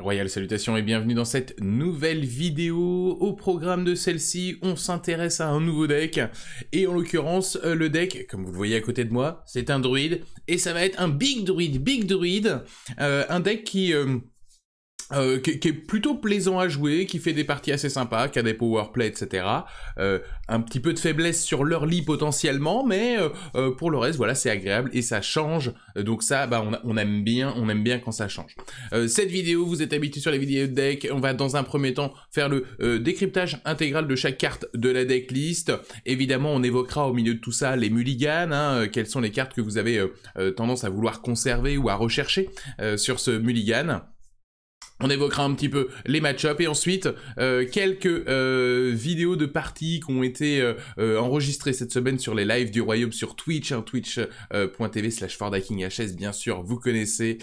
Royal salutations et bienvenue dans cette nouvelle vidéo. Au programme de celle-ci, on s'intéresse à un nouveau deck. Et en l'occurrence, euh, le deck, comme vous le voyez à côté de moi, c'est un druide. Et ça va être un big druide, big druide. Euh, un deck qui... Euh, euh, qui, est plutôt plaisant à jouer, qui fait des parties assez sympas, qui a des play, etc. Euh, un petit peu de faiblesse sur leur lit potentiellement, mais euh, pour le reste, voilà, c'est agréable et ça change. Donc ça, bah, on, aime bien, on aime bien quand ça change. cette vidéo, vous êtes habitué sur les vidéos de deck. On va dans un premier temps faire le décryptage intégral de chaque carte de la deck Évidemment, on évoquera au milieu de tout ça les mulligans, hein, quelles sont les cartes que vous avez tendance à vouloir conserver ou à rechercher sur ce mulligan. On évoquera un petit peu les match-ups et ensuite euh, quelques euh, vidéos de parties qui ont été euh, enregistrées cette semaine sur les lives du Royaume sur Twitch, hein, twitch.tv slash bien sûr, vous connaissez.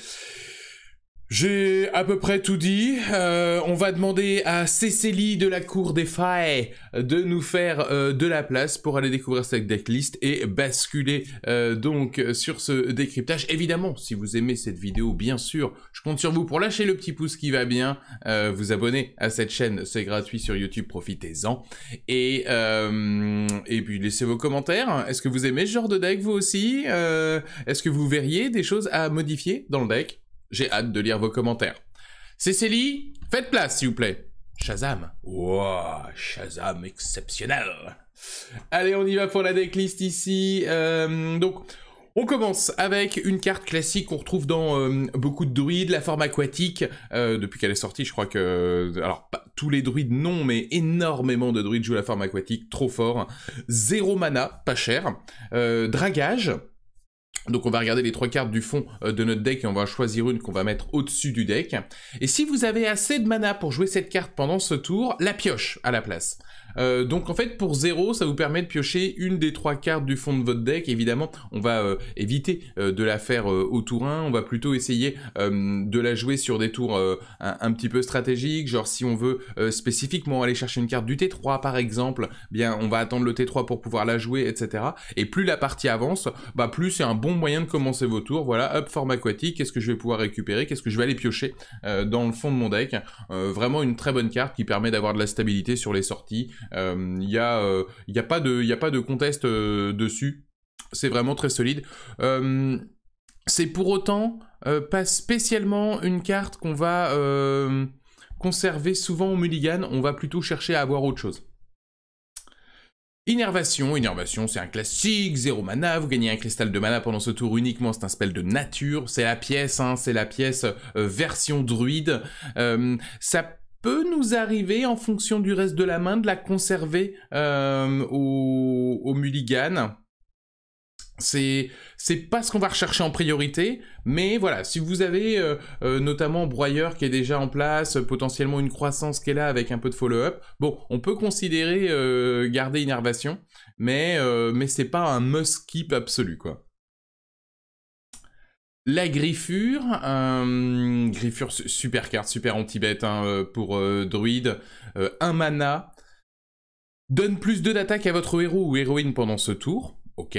J'ai à peu près tout dit. Euh, on va demander à Cécilie de la Cour des Failles de nous faire euh, de la place pour aller découvrir cette decklist et basculer euh, donc sur ce décryptage. Évidemment, si vous aimez cette vidéo, bien sûr, je compte sur vous pour lâcher le petit pouce qui va bien, euh, vous abonner à cette chaîne, c'est gratuit sur YouTube, profitez-en. Et, euh, et puis laissez vos commentaires. Est-ce que vous aimez ce genre de deck vous aussi euh, Est-ce que vous verriez des choses à modifier dans le deck j'ai hâte de lire vos commentaires. Cécilie, faites place, s'il vous plaît. Shazam. Wow, Shazam exceptionnel. Allez, on y va pour la decklist ici. Euh, donc, on commence avec une carte classique qu'on retrouve dans euh, beaucoup de druides, la forme aquatique. Euh, depuis qu'elle est sortie, je crois que... Alors, pas tous les druides, non, mais énormément de druides jouent la forme aquatique, trop fort. Zéro mana, pas cher. dragage, donc on va regarder les trois cartes du fond euh, de notre deck et on va choisir une qu'on va mettre au-dessus du deck. Et si vous avez assez de mana pour jouer cette carte pendant ce tour, la pioche à la place. Euh, donc en fait pour 0 ça vous permet de piocher une des trois cartes du fond de votre deck. Évidemment on va euh, éviter euh, de la faire au tour 1, on va plutôt essayer de la jouer sur des tours un, petit peu stratégiques, genre si on veut spécifiquement aller chercher une carte du T3 par exemple, bien on va attendre le T3 pour pouvoir la jouer, etc. Et plus la partie avance, bah plus c'est un bon moyen de commencer vos tours. Voilà, up forme aquatique, qu'est-ce que je vais pouvoir récupérer, qu'est-ce que je vais aller piocher dans le fond de mon deck. vraiment une très bonne carte qui permet d'avoir de la stabilité sur les sorties il euh, n'y a, euh, y a, pas de, y a pas de contest euh, dessus. C'est vraiment très solide. c'est pour autant pas spécialement une carte qu'on va conserver souvent au mulligan. On va plutôt chercher à avoir autre chose. Innervation, innervation, c'est un classique, zéro mana, vous gagnez un cristal de mana pendant ce tour uniquement, c'est un spell de nature, c'est la pièce, hein, c'est la pièce version druide. ça peut nous arriver, en fonction du reste de la main, de la conserver euh, au, au, mulligan. C'est c'est pas ce qu'on va rechercher en priorité, mais voilà, si vous avez euh, euh, notamment Broyeur qui est déjà en place, potentiellement une croissance qui est là avec un peu de follow-up, bon, on peut considérer garder Innervation, mais mais c'est pas un must keep absolu quoi. La griffure, euh, griffure super carte, super anti-bête hein, euh, pour euh, druide, un mana, donne plus 2 d'attaque à votre héros ou héroïne pendant ce tour, ok,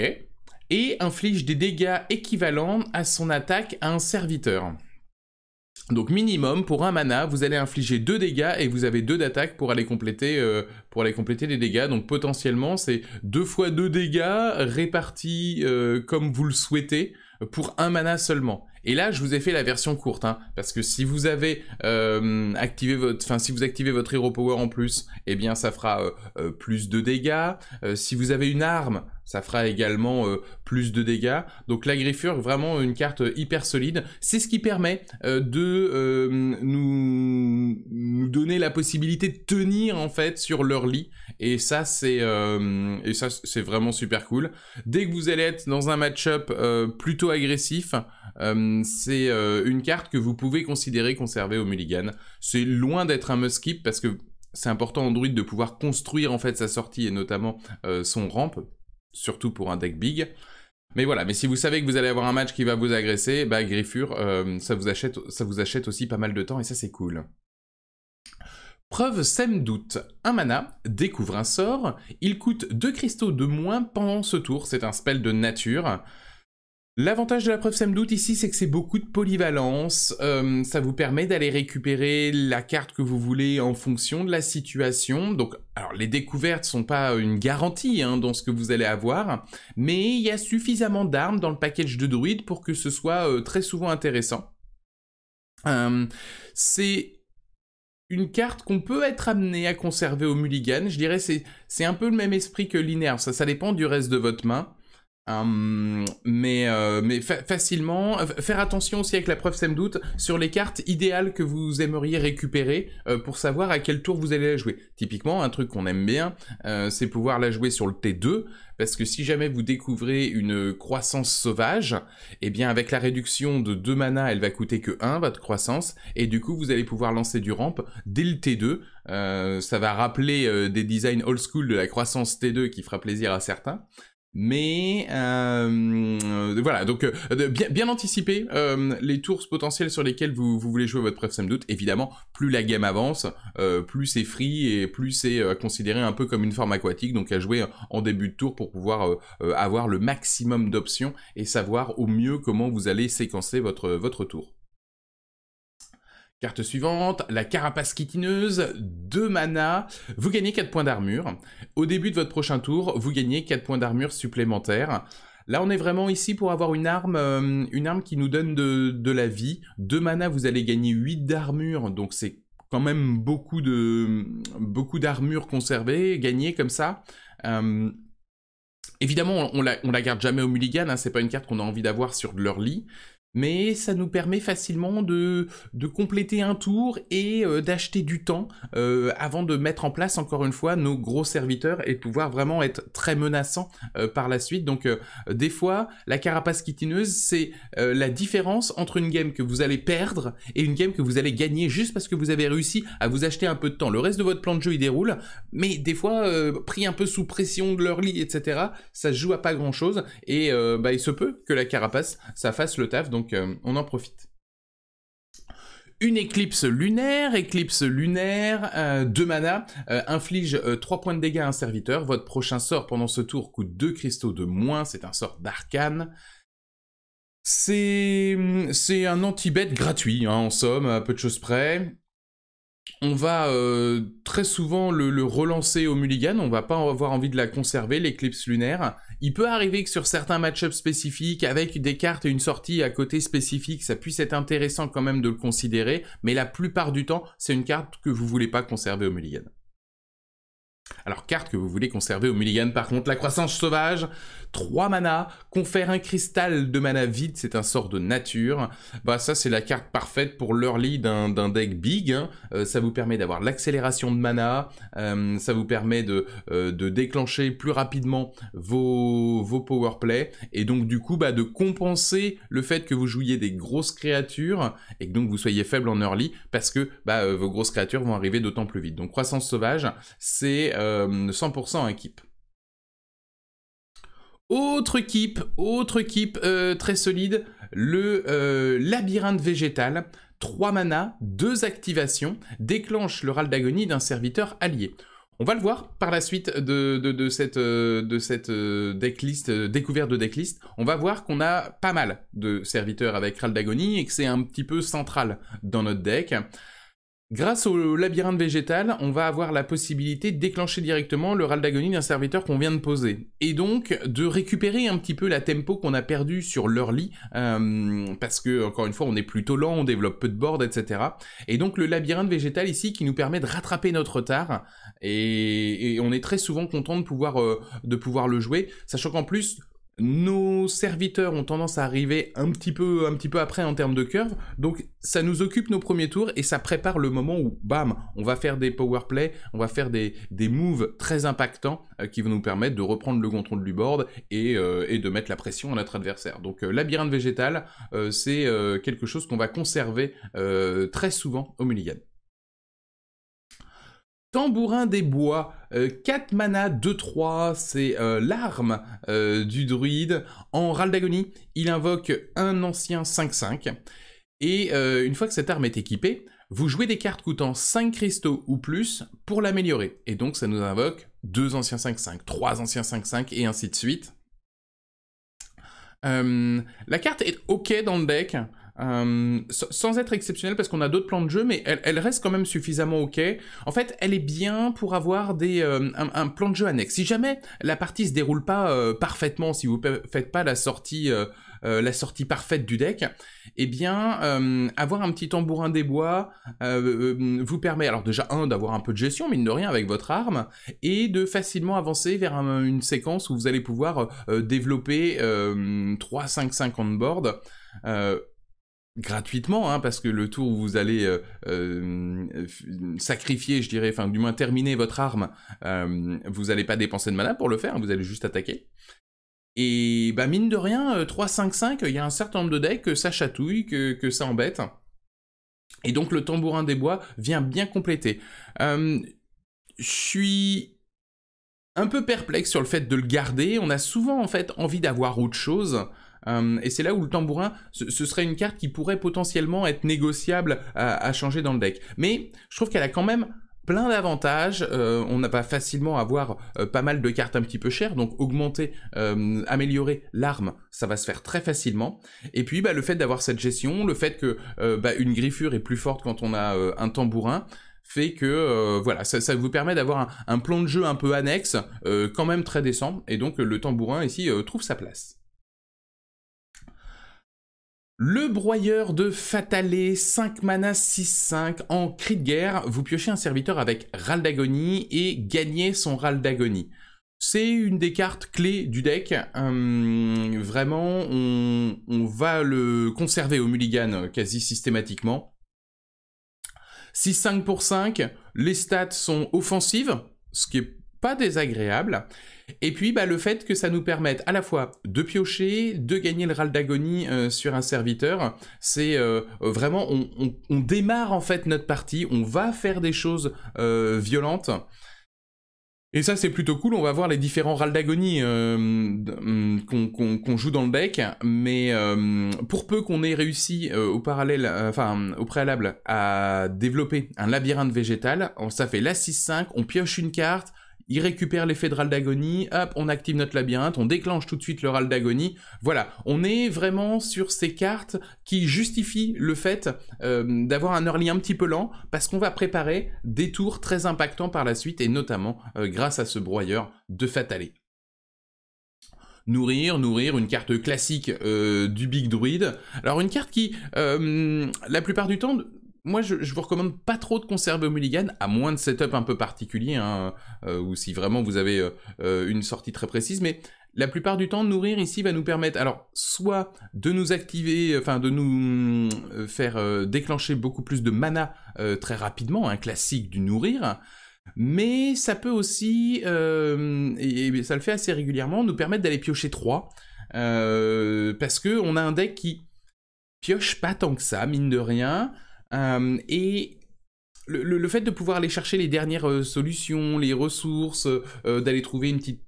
et inflige des dégâts équivalents à son attaque à un serviteur. Donc minimum, pour un mana, vous allez infliger 2 dégâts et vous avez 2 d'attaque pour, aller compléter, pour aller compléter les dégâts. Donc potentiellement, c'est 2 fois 2 dégâts répartis comme vous le souhaitez pour un mana seulement. Et là, je vous ai fait la version courte, hein, parce que si vous avez euh, activé votre, enfin si vous activez votre Hero Power en plus, eh bien ça fera euh, euh, plus de dégâts. si vous avez une arme, ça fera également plus de dégâts. Donc la griffure, vraiment une carte hyper solide. C'est ce qui permet de nous, donner la possibilité de tenir en fait sur leur lit. Et ça, c'est et ça, c'est vraiment super cool. Dès que vous allez être dans un match-up plutôt agressif, euh, c'est euh, une carte que vous pouvez considérer conserver au mulligan. C'est loin d'être un must keep parce que c'est important en druide de pouvoir construire en fait sa sortie et notamment euh, son ramp, surtout pour un deck big. Mais voilà, mais si vous savez que vous allez avoir un match qui va vous agresser, bah Griffure, ça, vous achète, ça vous achète aussi pas mal de temps et ça c'est cool. Preuve sème doute. Un mana, découvre un sort, il coûte 2 cristaux de moins pendant ce tour, c'est un spell de nature. L'avantage de la preuve Samdoute doute ici, c'est que c'est beaucoup de polyvalence. Euh, ça vous permet d'aller récupérer la carte que vous voulez en fonction de la situation. Donc, alors les découvertes sont pas une garantie hein, dans ce que vous allez avoir, mais il y a suffisamment d'armes dans le package de druide pour que ce soit euh, très souvent intéressant. Euh, c'est une carte qu'on peut être amené à conserver au mulligan. Je dirais c'est c'est un peu le même esprit que l'innerve, Ça, ça dépend du reste de votre main. Hum, mais euh, mais facilement euh, faire attention aussi avec la preuve sem doute sur les cartes idéales que vous aimeriez récupérer euh, pour savoir à quel tour vous allez la jouer. Typiquement un truc qu'on aime bien, c'est pouvoir la jouer sur le T2 parce que si jamais vous découvrez une croissance sauvage, eh bien avec la réduction de 2 mana, elle va coûter que 1 votre croissance et du coup vous allez pouvoir lancer du ramp dès le T2. ça va rappeler des designs old school de la croissance T2 qui fera plaisir à certains. Mais euh, voilà, donc euh, bien, anticiper euh, les tours potentiels sur lesquels vous, voulez jouer votre preuve sans doute. Évidemment, plus la game avance, plus c'est free et plus c'est considéré un peu comme une forme aquatique, donc à jouer en début de tour pour pouvoir avoir le maximum d'options et savoir au mieux comment vous allez séquencer votre, votre tour. Carte suivante, la carapace kitineuse, 2 mana, vous gagnez 4 points d'armure. Au début de votre prochain tour, vous gagnez 4 points d'armure supplémentaires. Là, on est vraiment ici pour avoir une arme, euh, une arme qui nous donne de, la vie. 2 mana, vous allez gagner 8 d'armure, donc c'est quand même beaucoup de beaucoup d'armure conservée, gagnée comme ça. Euh, évidemment, on la, la garde jamais au mulligan, hein. c'est pas une carte qu'on a envie d'avoir sur leur lit mais ça nous permet facilement de, compléter un tour et euh, d'acheter du temps euh, avant de mettre en place encore une fois nos gros serviteurs et de pouvoir vraiment être très menaçant euh, par la suite. Donc des fois, la carapace kitineuse, c'est la différence entre une game que vous allez perdre et une game que vous allez gagner juste parce que vous avez réussi à vous acheter un peu de temps. Le reste de votre plan de jeu, il déroule, mais des fois, pris un peu sous pression de leur lit, etc., ça se joue à pas grand-chose et bah, il se peut que la carapace, ça fasse le taf. Donc donc euh, on en profite. Une éclipse lunaire, éclipse lunaire, 2 euh, mana, euh, inflige 3 points de dégâts à un serviteur. Votre prochain sort pendant ce tour coûte 2 cristaux de moins, c'est un sort d'arcane. C'est un anti bête gratuit, hein, en somme, à peu de choses près on va euh, très souvent le, relancer au mulligan, on va pas avoir envie de la conserver, l'éclipse lunaire. Il peut arriver que sur certains match-ups spécifiques, avec des cartes et une sortie à côté spécifique, ça puisse être intéressant quand même de le considérer, mais la plupart du temps, c'est une carte que vous voulez pas conserver au mulligan. Alors, carte que vous voulez conserver au mulligan, par contre, la croissance sauvage, 3 mana, confère un cristal de mana vide, c'est un sort de nature. Bah, ça, c'est la carte parfaite pour l'early d'un deck big. Hein. Euh, ça vous permet d'avoir l'accélération de mana, euh, ça vous permet euh, de, déclencher plus rapidement vos, vos power play, et donc, du coup, bah, de compenser le fait que vous jouiez des grosses créatures, et que donc vous soyez faible en early, parce que bah, vos grosses créatures vont arriver d'autant plus vite. Donc, croissance sauvage, c'est 100% euh, équipe. Autre équipe, autre équipe euh, très solide, le euh, labyrinthe végétal. 3 mana, 2 activations, déclenche le râle d'agonie d'un serviteur allié. On va le voir par la suite de, de, cette, decklist, découverte de decklist. On va voir qu'on a pas mal de serviteurs avec râle d'agonie et que c'est un petit peu central dans notre deck. Grâce au labyrinthe végétal, on va avoir la possibilité de déclencher directement le ral d'agonie d'un serviteur qu'on vient de poser. Et donc de récupérer un petit peu la tempo qu'on a perdue sur leur lit, euh, parce que encore une fois on est plutôt lent, on développe peu de board, etc. Et donc le labyrinthe végétal ici qui nous permet de rattraper notre retard, et, on est très souvent content de pouvoir, euh, de pouvoir le jouer, sachant qu'en plus nos serviteurs ont tendance à arriver un petit peu, un petit peu après en termes de curve, donc ça nous occupe nos premiers tours et ça prépare le moment où, bam, on va faire des power play, on va faire des, des moves très impactants euh, qui vont nous permettre de reprendre le contrôle du board et, euh, et de mettre la pression à notre adversaire. Donc euh, labyrinthe végétal, c'est quelque chose qu'on va conserver très souvent au mulligan. Tambourin des bois, 4 euh, mana 2-3, c'est euh, l'arme euh, du druide. En d'agonie, il invoque un ancien 5-5. Et une fois que cette arme est équipée, vous jouez des cartes coûtant 5 cristaux ou plus pour l'améliorer. Et donc ça nous invoque 2 anciens 5-5, 3 anciens 5-5 et ainsi de suite. la carte est ok dans le deck, euh, sans être exceptionnelle parce qu'on a d'autres plans de jeu, mais elle, reste quand même suffisamment ok. En fait, elle est bien pour avoir des, euh, un, plan de jeu annexe. Si jamais la partie se déroule pas euh, parfaitement, si vous faites pas la sortie la sortie parfaite du deck, eh bien, avoir un petit tambourin des bois vous permet, alors déjà, un, d'avoir un peu de gestion, mine de rien, avec votre arme, et de facilement avancer vers une séquence où vous allez pouvoir développer 3, 5, board boards gratuitement, hein, parce que le tour où vous allez euh, euh, sacrifier, je dirais, enfin du moins terminer votre arme, euh, vous n'allez pas dépenser de mana pour le faire, vous allez juste attaquer. Et bah mine de rien, 3-5-5, il y a un certain nombre de decks que ça chatouille, que, que ça embête. Et donc le tambourin des bois vient bien compléter. je suis un peu perplexe sur le fait de le garder, on a souvent en fait envie d'avoir autre chose. Euh, et c'est là où le tambourin, ce, serait une carte qui pourrait potentiellement être négociable à, changer dans le deck. Mais je trouve qu'elle a quand même plein d'avantages. Euh, on n'a pas facilement à avoir euh, pas mal de cartes un petit peu chères, donc augmenter, améliorer l'arme, ça va se faire très facilement. Et puis bah, le fait d'avoir cette gestion, le fait que bah, une griffure est plus forte quand on a un tambourin fait que voilà ça, vous permet d'avoir un, un, plan de jeu un peu annexe quand même très décent et donc le tambourin ici trouve sa place. Le broyeur de Fatalé, 5 mana 6-5 en cri de guerre, vous piochez un serviteur avec Ral d'agonie et gagnez son Ral d'agonie. C'est une des cartes clés du deck. Hum, vraiment, on, va le conserver au mulligan quasi systématiquement. 6-5 pour 5, les stats sont offensives, ce qui n'est pas désagréable. Et puis bah, le fait que ça nous permette à la fois de piocher, de gagner le râle d'agonie euh, sur un serviteur, c'est euh, vraiment on, démarre en fait notre partie, on va faire des choses euh, violentes. Et ça, c'est plutôt cool. On va voir les différents râles d'agonie hum, qu'on joue dans le deck. Mais pour peu qu'on ait réussi au parallèle, enfin au préalable, à développer un labyrinthe végétal, ça fait la 6-5, on pioche une carte, il récupère l'effet de râle d'agonie, hop, on active notre labyrinthe, on déclenche tout de suite le râle d'agonie. Voilà, on est vraiment sur ces cartes qui justifient le fait euh, d'avoir un early un petit peu lent, parce qu'on va préparer des tours très impactants par la suite, et notamment euh, grâce à ce broyeur de Fatalé nourrir, nourrir, une carte classique euh, du Big Druid. Alors une carte qui, la plupart du temps, moi, je, ne vous recommande pas trop de conserver au mulligan, à moins de setup un peu particulier, hein, euh, ou si vraiment vous avez euh, euh, une sortie très précise, mais la plupart du temps, nourrir ici va nous permettre, alors, soit de nous activer, enfin, de nous faire déclencher beaucoup plus de mana très rapidement, un classique du nourrir, mais ça peut aussi, et, ça le fait assez régulièrement, nous permettre d'aller piocher 3, parce qu'on a un deck qui pioche pas tant que ça, mine de rien, euh, et le, fait de pouvoir aller chercher les dernières euh, solutions, les ressources, euh, d'aller trouver une petite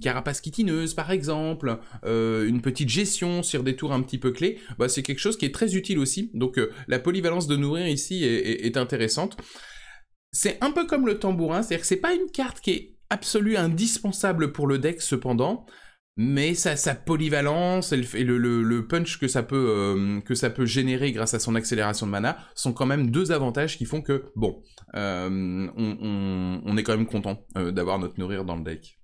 carapace quitineuse par exemple, une petite gestion sur des tours un petit peu clés, bah, c'est quelque chose qui est très utile aussi. Donc la polyvalence de nourrir ici est, intéressante. C'est un peu comme le tambourin, c'est-à-dire que c'est pas une carte qui est absolue, indispensable pour le deck cependant, mais sa, polyvalence et, le, punch que ça, peut, euh, que ça peut générer grâce à son accélération de mana sont quand même deux avantages qui font que, bon, euh, on, est quand même content euh, d'avoir notre nourrir dans le deck.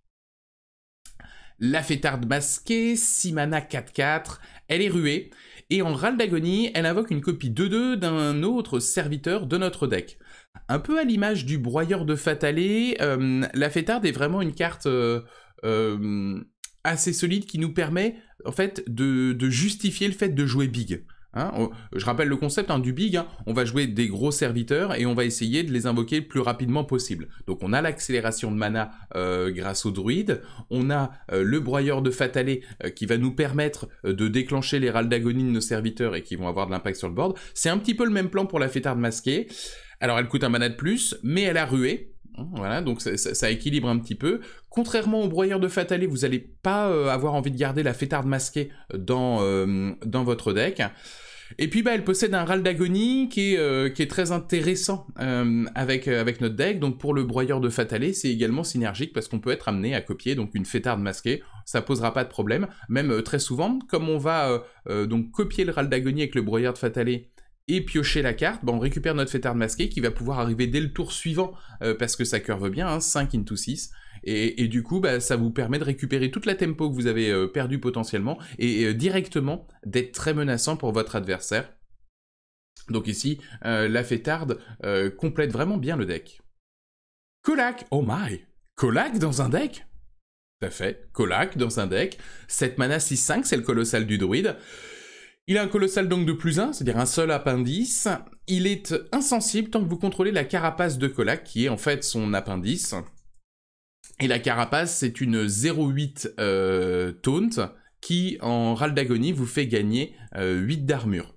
La fêtarde masquée, 6 mana 4-4, elle est ruée, et en râle d'agonie, elle invoque une copie 2-2 d'un autre serviteur de notre deck. Un peu à l'image du broyeur de Fatalé, la fêtarde est vraiment une carte assez solide qui nous permet en fait de, justifier le fait de jouer big. Hein. je rappelle le concept hein, du big, hein. on va jouer des gros serviteurs et on va essayer de les invoquer le plus rapidement possible. Donc on a l'accélération de mana euh, grâce au druide, on a euh, le broyeur de Fatalé euh, qui va nous permettre de déclencher les râles d'agonie de nos serviteurs et qui vont avoir de l'impact sur le board. C'est un petit peu le même plan pour la fêtarde masquée. Alors elle coûte un mana de plus, mais elle a rué. Voilà, donc ça, équilibre un petit peu. Contrairement au broyeur de fatalé, vous n'allez pas euh, avoir envie de garder la fêtarde masquée dans, euh, dans votre deck. Et puis bah, elle possède un râle d'agonie qui, euh, qui, est très intéressant avec, avec notre deck. Donc pour le broyeur de fatalé, c'est également synergique parce qu'on peut être amené à copier donc une fêtarde masquée. Ça posera pas de problème. Même très souvent, comme on va donc copier le râle d'agonie avec le broyeur de Fatale et piocher la carte, bah, on récupère notre fêtard masqué qui va pouvoir arriver dès le tour suivant, euh, parce que ça veut bien, hein, 5 into 6. Et, du coup, bah, ça vous permet de récupérer toute la tempo que vous avez euh, perdu perdue potentiellement, et euh, directement d'être très menaçant pour votre adversaire. Donc ici, la fêtarde complète vraiment bien le deck. Colac oh my Colac dans un deck Tout fait, Colac dans un deck. Cette mana 6-5, c'est le colossal du druide. Il a un colossal donc de plus 1, c'est-à-dire un seul appendice. Il est insensible tant que vous contrôlez la carapace de Kolak, qui est en fait son appendice. Et la carapace, c'est une 0,8 euh, taunt qui, en râle d'agonie, vous fait gagner 8 euh, d'armure.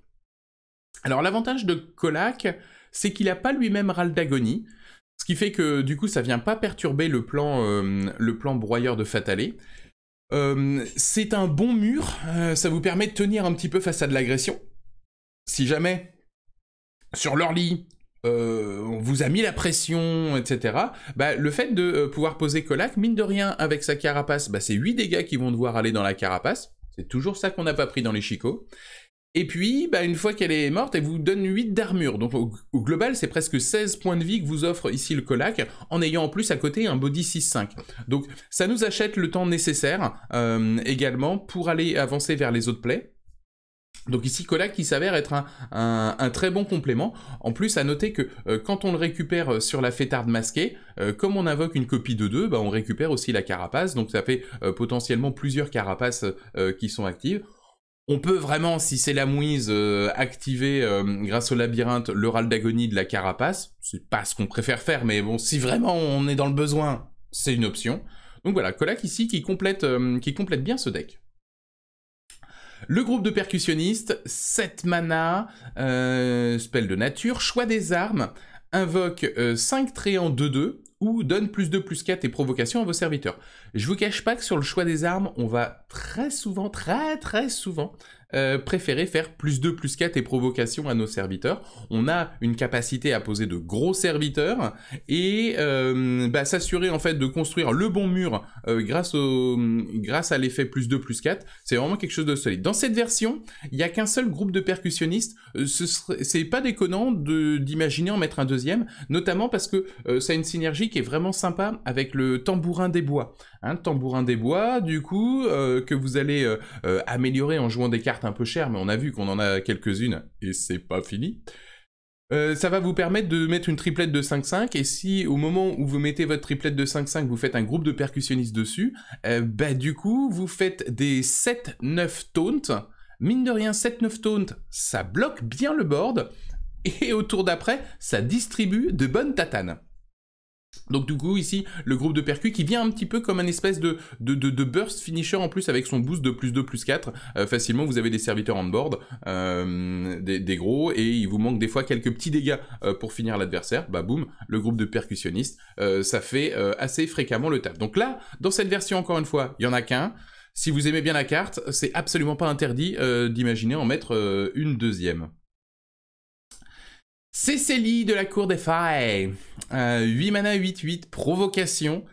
Alors l'avantage de Colac, c'est qu'il n'a pas lui-même râle d'agonie, ce qui fait que du coup ça vient pas perturber le plan, euh, le plan broyeur de Fatalé, euh, c'est un bon mur, euh, ça vous permet de tenir un petit peu face à de l'agression. Si jamais, sur leur lit, euh, on vous a mis la pression, etc. Bah, le fait de pouvoir poser Colac, mine de rien, avec sa carapace, bah, c'est 8 dégâts qui vont devoir aller dans la carapace. C'est toujours ça qu'on n'a pas pris dans les chicots. Et puis, bah, une fois qu'elle est morte, elle vous donne 8 d'armure. Donc au, global, c'est presque 16 points de vie que vous offre ici le Colac, en ayant en plus à côté un body 6-5. Donc ça nous achète le temps nécessaire euh, également pour aller avancer vers les autres plaies. Donc ici, Colac qui s'avère être un, un, très bon complément. En plus, à noter que euh, quand on le récupère euh, sur la fêtarde masquée, comme on invoque une copie de 2, bah, on récupère aussi la carapace. Donc ça fait potentiellement plusieurs carapaces qui sont actives. On peut vraiment, si c'est la mouise, euh, activer euh, grâce au labyrinthe l'oral d'agonie de la carapace. C'est pas ce qu'on préfère faire, mais bon, si vraiment on est dans le besoin, c'est une option. Donc voilà, Colac ici qui complète, euh, qui complète bien ce deck. Le groupe de percussionnistes, 7 mana, spell de nature, choix des armes, invoque 5 traits en 2-2, ou donne plus de plus 4 et provocation à vos serviteurs. Je vous cache pas que sur le choix des armes, on va très souvent, très très souvent, euh, préférer faire plus 2, plus 4 et provocation à nos serviteurs. On a une capacité à poser de gros serviteurs et euh, bah, s'assurer en fait de construire le bon mur euh, grâce, au, grâce à l'effet plus 2, plus 4. C'est vraiment quelque chose de solide. Dans cette version, il n'y a qu'un seul groupe de percussionnistes. Ce c'est pas déconnant d'imaginer en mettre un deuxième, notamment parce que ça a une synergie qui est vraiment sympa avec le tambourin des bois. Hein, tambourin des bois, du coup, que vous allez améliorer en jouant des cartes un peu cher mais on a vu qu'on en a quelques-unes et c'est pas fini. Euh, ça va vous permettre de mettre une triplette de 5-5, et si au moment où vous mettez votre triplette de 5-5, vous faites un groupe de percussionnistes dessus, euh, bah du coup, vous faites des 7-9 taunts. Mine de rien, 7-9 taunts, ça bloque bien le board, et au tour d'après, ça distribue de bonnes tatanes. Donc du coup ici le groupe de percu qui vient un petit peu comme un espèce de, burst finisher en plus avec son boost de plus 2 plus 4. Euh, facilement vous avez des serviteurs on board, euh, des, gros, et il vous manque des fois quelques petits dégâts euh, pour finir l'adversaire. Bah boum, le groupe de percussionnistes, ça fait assez fréquemment le taf. Donc là, dans cette version encore une fois, il y en a qu'un. Si vous aimez bien la carte, c'est absolument pas interdit d'imaginer en mettre une deuxième. C'est de la cour des failles. 8 euh, mana 8-8, provocation.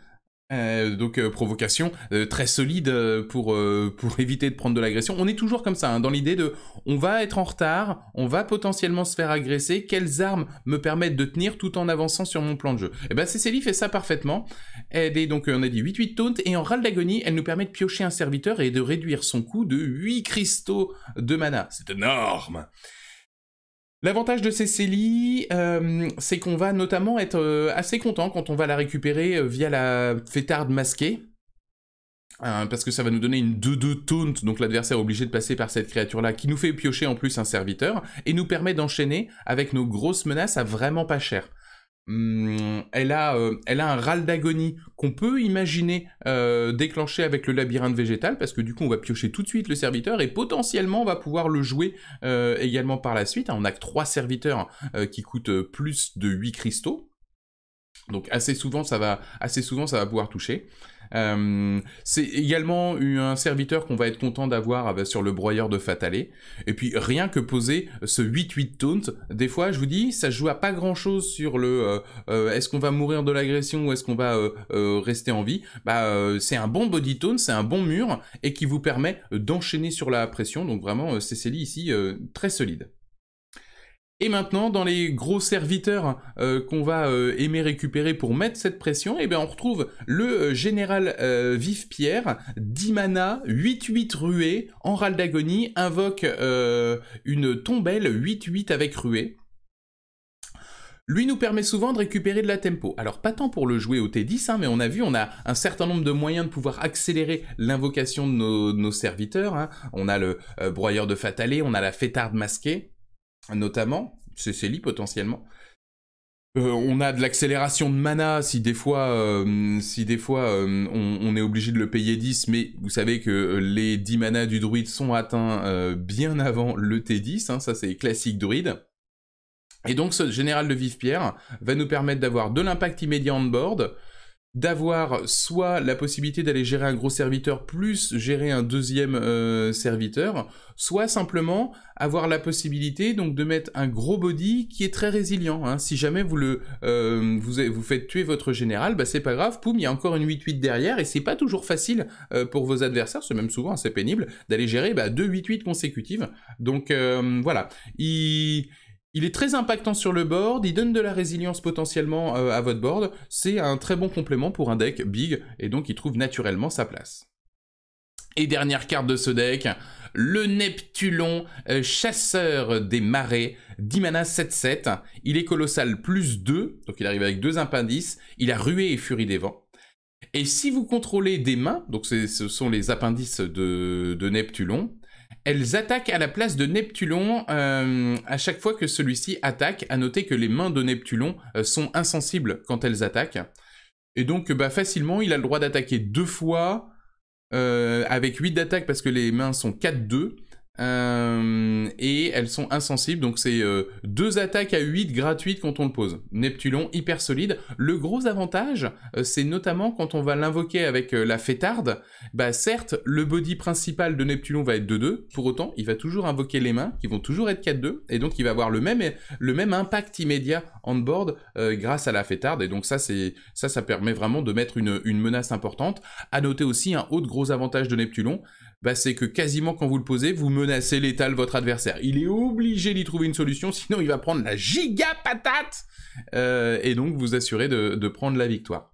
Euh, donc euh, provocation très solide pour, pour éviter de prendre de l'agression. On est toujours comme ça, hein, dans l'idée de on va être en retard, on va potentiellement se faire agresser, quelles armes me permettent de tenir tout en avançant sur mon plan de jeu Et eh ben Cécily fait ça parfaitement. Elle est donc on a dit 8-8 taunt et en râle d'agonie, elle nous permet de piocher un serviteur et de réduire son coût de 8 cristaux de mana. C'est énorme L'avantage de ces euh, c'est qu'on va notamment être euh, assez content quand on va la récupérer euh, via la fêtarde masquée. parce que ça va nous donner une 2-2 taunt, donc l'adversaire est obligé de passer par cette créature-là, qui nous fait piocher en plus un serviteur, et nous permet d'enchaîner avec nos grosses menaces à vraiment pas cher. Hum, euh, elle, a, un râle d'agonie qu'on peut imaginer euh, déclencher avec le labyrinthe végétal, parce que du coup on va piocher tout de suite le serviteur et potentiellement on va pouvoir le jouer euh, également par la suite. On a que 3 serviteurs qui coûtent plus de 8 cristaux. Donc assez souvent ça va, assez souvent ça va pouvoir toucher. Euh, c'est également un serviteur qu'on va être content d'avoir ah bah, sur le broyeur de Fatalé Et puis rien que poser ce 8-8 taunt, des fois je vous dis, ça joue à pas grand chose sur le euh, euh, est-ce qu'on va mourir de l'agression ou est-ce qu'on va rester en vie. Bah, c'est un bon body tone, c'est un bon mur et qui vous permet d'enchaîner sur la pression. Donc vraiment, Cécilie ici, très solide. Et maintenant, dans les gros serviteurs euh, qu'on va euh, aimer récupérer pour mettre cette pression, eh bien on retrouve le euh, général vive pierre 10 mana, 8-8 ruée, en râle d'agonie, invoque une tombelle 8-8 avec ruée. Lui nous permet souvent de récupérer de la tempo. Alors pas tant pour le jouer au T10, hein, mais on a vu, on a un certain nombre de moyens de pouvoir accélérer l'invocation de nos, serviteurs. Hein. On a le broyeur de Fatalé, on a la fêtarde masquée notamment, c'est potentiellement. Euh, on a de l'accélération de mana si des fois, euh, si des fois euh, on, est obligé de le payer 10, mais vous savez que les 10 mana du druide sont atteints bien avant le T10, hein, ça c'est classique druide. Et donc ce général de Vive-Pierre va nous permettre d'avoir de l'impact immédiat on board, d'avoir soit la possibilité d'aller gérer un gros serviteur plus gérer un deuxième euh, serviteur, soit simplement avoir la possibilité donc de mettre un gros body qui est très résilient. Hein. Si jamais vous le euh, vous, vous faites tuer votre général, bah c'est pas grave, poum, il y a encore une 8-8 derrière et c'est pas toujours facile euh, pour vos adversaires, c'est même souvent assez hein, pénible d'aller gérer bah, deux 8-8 consécutives. Donc voilà, il il est très impactant sur le board, il donne de la résilience potentiellement euh, à votre board, c'est un très bon complément pour un deck big, et donc il trouve naturellement sa place. Et dernière carte de ce deck, le Neptulon, euh, chasseur des marées, 10 mana 7-7, il est colossal plus 2, donc il arrive avec 2 appendices, il a ruée et furie des vents. Et si vous contrôlez des mains, donc ce sont les appendices de Neptulon, elles attaquent à la place de Neptulon euh, à chaque fois que celui-ci attaque. À noter que les mains de Neptulon euh, sont insensibles quand elles attaquent. Et donc, bah, facilement, il a le droit d'attaquer deux fois euh, avec 8 d'attaque parce que les mains sont 4-2. Euh, et elles sont insensibles, donc c'est euh, deux attaques à 8 gratuites quand on le pose. Neptulon hyper solide. Le gros avantage, euh, c'est notamment quand on va l'invoquer avec la fétarde. bah certes, le body principal de Neptulon va être 2-2, pour autant, il va toujours invoquer les mains, qui vont toujours être 4-2, et donc il va avoir le même, le même impact immédiat on board grâce à la fêtarde, et donc ça, ça, ça permet vraiment de mettre une, une menace importante. À noter aussi un autre gros avantage de Neptulon, bah, c'est que quasiment quand vous le posez, vous menacez l'étal votre adversaire. Il est obligé d'y trouver une solution, sinon il va prendre la giga patate euh, et donc vous assurez de, prendre la victoire.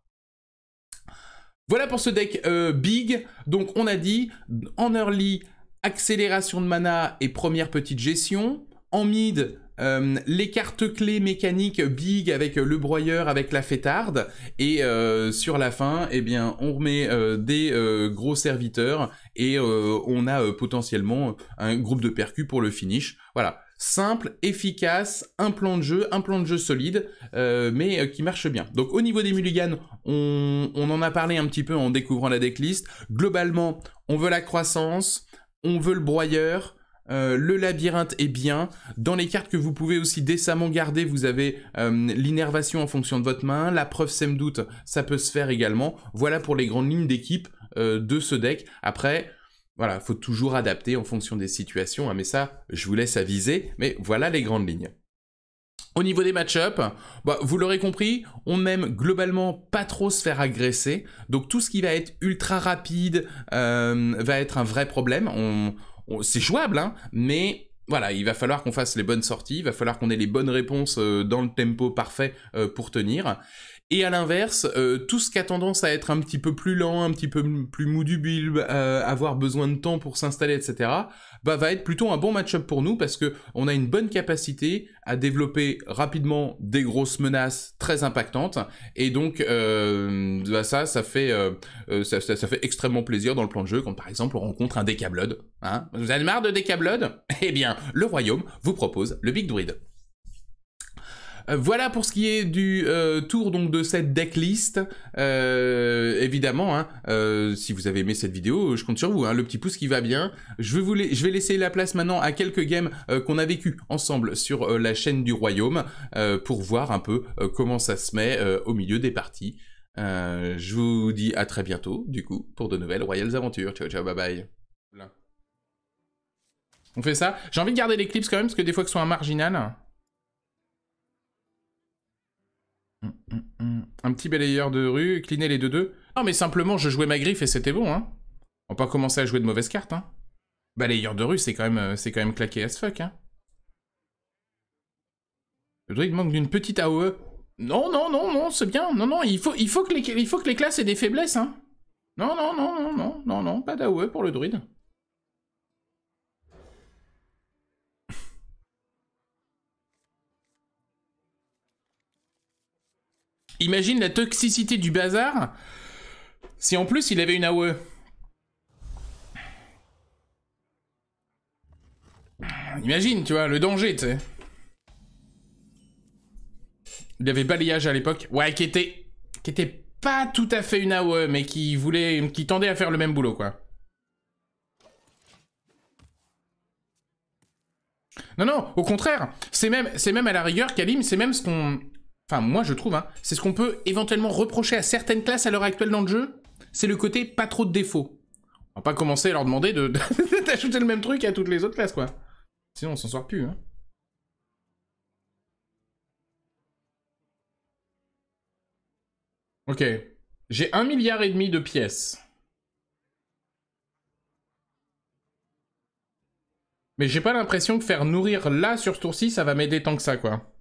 Voilà pour ce deck euh, big. Donc on a dit en early accélération de mana et première petite gestion. En mid, euh, les cartes clés mécaniques big avec le broyeur, avec la fêtarde, et euh, sur la fin, eh bien, on remet euh, des gros serviteurs et on a potentiellement un groupe de percus pour le finish. Voilà, simple, efficace, un plan de jeu, un plan de jeu solide, mais qui marche bien. Donc au niveau des mulligans, on, on, en a parlé un petit peu en découvrant la decklist. Globalement, on veut la croissance, on veut le broyeur, euh, le labyrinthe est bien. Dans les cartes que vous pouvez aussi décemment garder, vous avez euh, l'innervation en fonction de votre main, la preuve sème doute, ça peut se faire également. Voilà pour les grandes lignes d'équipe euh, de ce deck. Après, voilà, faut toujours adapter en fonction des situations, hein, mais ça, je vous laisse aviser, mais voilà les grandes lignes. Au niveau des match-ups, bah, vous l'aurez compris, on n'aime globalement pas trop se faire agresser, donc tout ce qui va être ultra rapide va être un vrai problème. On, c'est jouable, hein, mais voilà, il va falloir qu'on fasse les bonnes sorties, il va falloir qu'on ait les bonnes réponses euh, dans le tempo parfait euh, pour tenir. Et à l'inverse, euh, tout ce qui a tendance à être un petit peu plus lent, un petit peu plus mou du euh, avoir besoin de temps pour s'installer, etc., bah, va être plutôt un bon match-up pour nous parce que on a une bonne capacité à développer rapidement des grosses menaces très impactantes. Et donc, euh, bah, ça, ça fait, ça, fait extrêmement plaisir dans le plan de jeu quand, par exemple, on rencontre un décablode. Hein. vous avez marre de décablode Eh bien, le royaume vous propose le Big Druid. Euh, voilà pour ce qui est du euh, tour donc de cette decklist. Euh, évidemment, hein, si vous avez aimé cette vidéo, je compte sur vous. Hein. le petit pouce qui va bien. Je vais, je vais laisser la place maintenant à quelques games qu'on a vécu ensemble sur la chaîne du Royaume pour voir un peu comment ça se met au milieu des parties. je vous dis à très bientôt, du coup, pour de nouvelles Royales Aventures. Ciao, ciao, bye bye. On fait ça J'ai envie de garder les clips quand même, parce que des fois que ce soit un marginal... Mm, mm, mm. Un petit balayeur de rue, cliner les Deux -deux. Non, mais simplement, je jouais ma griffe et c'était bon, hein. On pas commencer à jouer de mauvaises cartes, hein. Balayeur de rue, c'est quand même, euh, c'est quand même claqué as fuck, hein. Le druide manque d'une petite AOE. Non, non, non, non, c'est bien. Non, non, il faut, il faut, que les, il faut que les classes aient des faiblesses, hein. Non, non, non, non, non, non, non, pas d'AOE pour le druide. Imagine la toxicité du bazar si en plus il avait une AOE. Imagine, tu vois, le danger, tu sais. Il avait balayage à l'époque. Ouais, qui était, qui était pas tout à fait une AOE, mais qui voulait, qui tendait à faire le même boulot, quoi. Non, non, au contraire, c'est même, c'est même à la rigueur, Kalim, c'est même ce qu'on, enfin moi je trouve, hein, c'est ce qu'on peut éventuellement reprocher à certaines classes à l'heure actuelle dans le jeu, c'est le côté pas trop de défauts. On va pas commencer à leur demander d'ajouter de, le même truc à toutes les autres classes, quoi. Sinon on s'en sort plus, hein. Ok. J'ai un milliard et demi de pièces. Mais j'ai pas l'impression que faire nourrir là sur ce tour-ci, ça va m'aider tant que ça, quoi.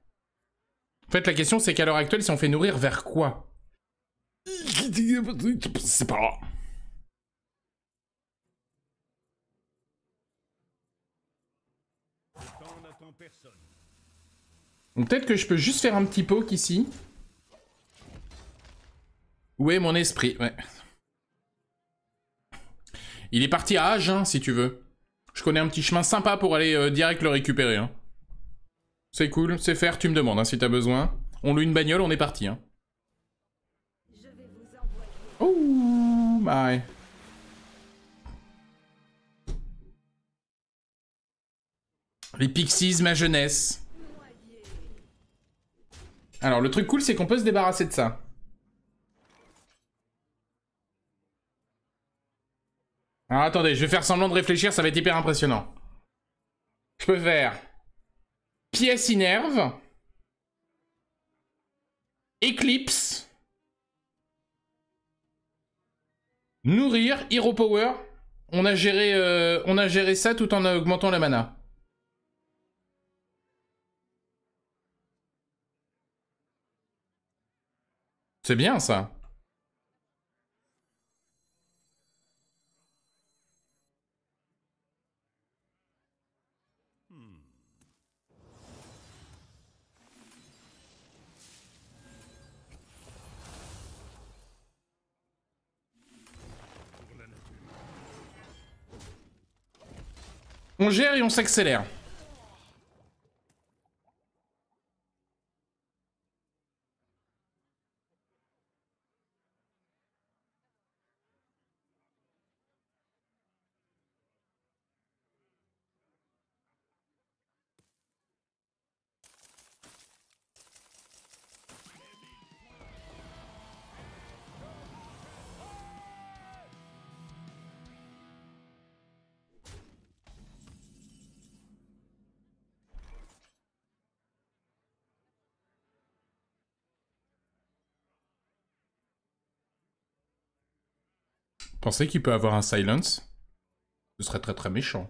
En fait, la question, c'est qu'à l'heure actuelle, si on fait nourrir vers quoi C'est pas Donc Peut-être que je peux juste faire un petit poke ici. Où est mon esprit Ouais. Il est parti à Agen, si tu veux. Je connais un petit chemin sympa pour aller euh, direct le récupérer. Hein. C'est cool, c'est faire, tu me demandes hein, si t'as besoin. On loue une bagnole, on est parti. Hein. Oh my. Les Pixies, ma jeunesse. Alors le truc cool c'est qu'on peut se débarrasser de ça. Alors attendez, je vais faire semblant de réfléchir, ça va être hyper impressionnant. Je peux faire Pièce Inerve, Eclipse, Nourrir, Hero Power. On a, géré, euh, on a géré ça tout en augmentant la mana. C'est bien ça. On gère et on s'accélère. Pensez qu'il peut avoir un silence Ce serait très très méchant.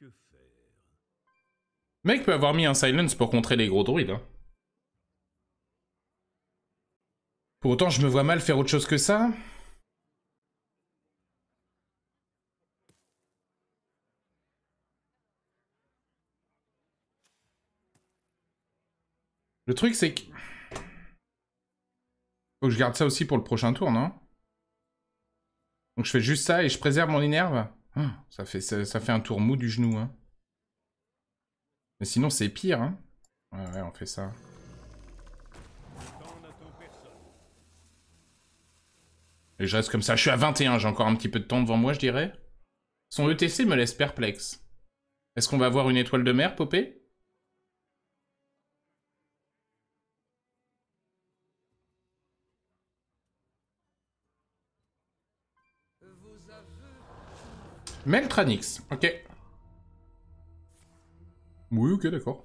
Que Mec peut avoir mis un silence pour contrer les gros druides. Hein. Pour autant, je me vois mal faire autre chose que ça. Le truc, c'est que faut que je garde ça aussi pour le prochain tour, non Donc je fais juste ça et je préserve mon innerve ah, ça, fait, ça, fait un tour mou du genou. Hein. Mais sinon, c'est pire. Hein. Ouais, ouais, on fait ça. Et je reste comme ça. Je suis à 21, j'ai encore un petit peu de temps devant moi, je dirais. Son ETC me laisse perplexe. Est-ce qu'on va avoir une étoile de mer, Popé Meltranix, ok. Oui, ok, d'accord.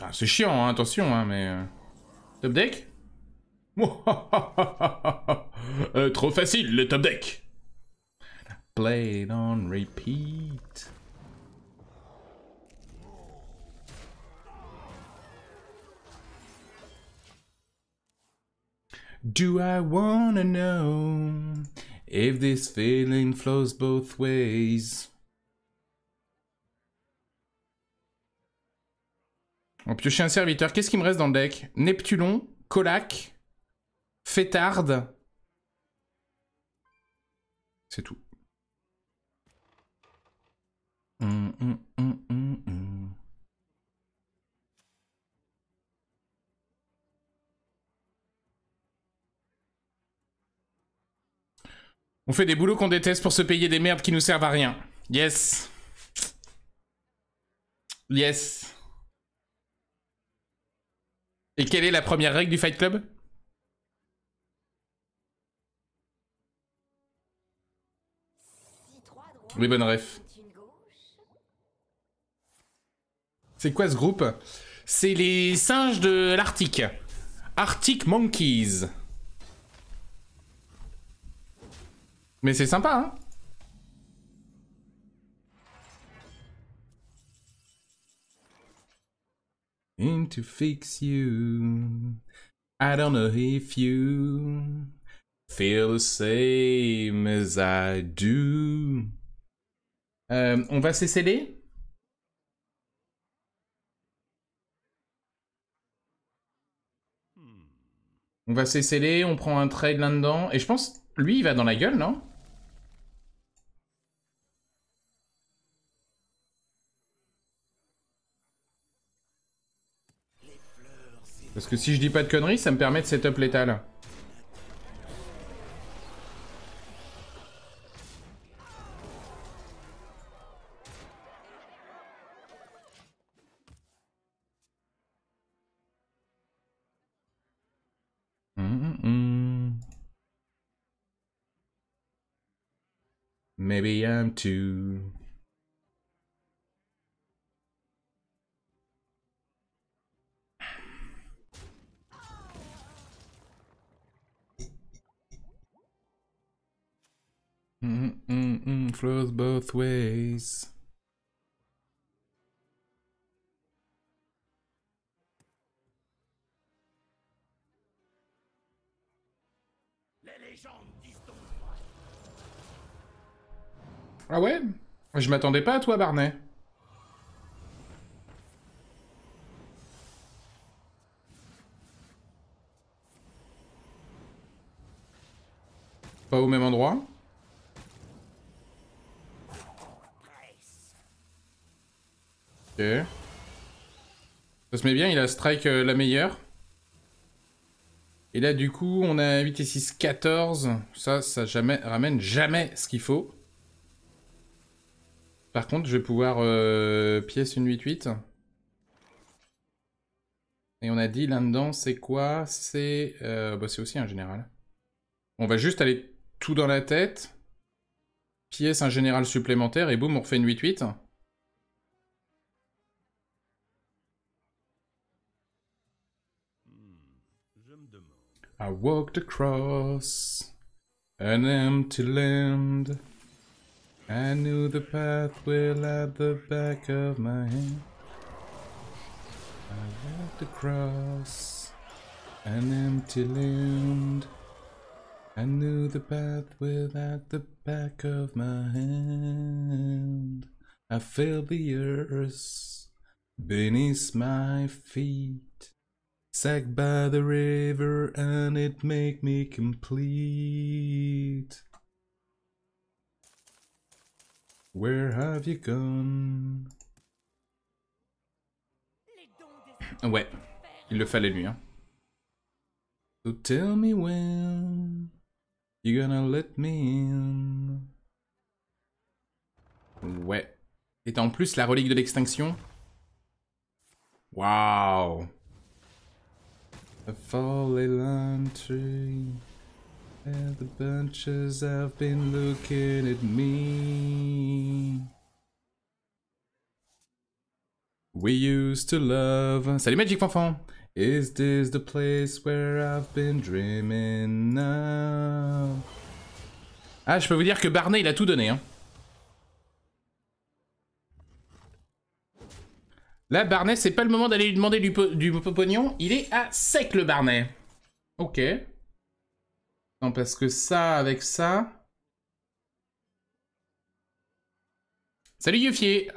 Ah, c'est chiant, hein, attention, hein, mais... Euh, top deck euh, Trop facile, le top deck play on repeat. Do I wanna know if this feeling flows both ways? On oh, pioche un serviteur. Qu'est-ce qui me reste dans le deck Neptulon, Colac, Fétarde. C'est tout. hum, hum, hum, hum. On fait des boulots qu'on déteste pour se payer des merdes qui nous servent à rien. Yes. Yes. Et quelle est la première règle du Fight Club Oui, bonne ref. C'est quoi ce groupe C'est les singes de l'Arctique. Arctic Monkeys. Mais c'est sympa, hein fix you, I don't know if you feel same as I do. Euh, on va s'essayer hmm. On va s'essayer, on prend un trade là-dedans. Et je pense, lui, il va dans la gueule, non Parce que si je dis pas de conneries, ça me permet de setup létal. Hum, hum, hum. Maybe I'm too both ways. Ah ouais Je m'attendais pas à toi, Barney Pas au même endroit Ok. Ça se met bien, il a strike euh, la meilleure. Et là, du coup, on a 8 et 6, 14. Ça, ça jamais, ramène jamais ce qu'il faut. Par contre, je vais pouvoir euh, pièce une 8 8 Et on a dit là-dedans, c'est quoi C'est euh, bah, aussi un général. On va juste aller tout dans la tête. Pièce, un général supplémentaire, et boum, on refait une 8-8. I walked across an empty land. I knew the path well at the back of my hand. I walked across an empty land. I knew the path well at the back of my hand. I felt the earth beneath my feet. Sack by the river and it make me complete. Where have you gone? Ouais, il le fallait lui. Hein. So tell me when you're gonna let me in. Ouais. Et en plus la relique de l'extinction. Wow a fallen tree. And the bunches have been looking at me. We used to love. Salut Magic Fanfan! Is this the place where I've been dreaming now? Ah, je peux vous dire que Barney, il a tout donné, hein. Là, Barnet, c'est pas le moment d'aller lui demander du, pognon. Il est à sec, le Barnet. Ok. Non, parce que ça, avec ça... Salut, Yuffie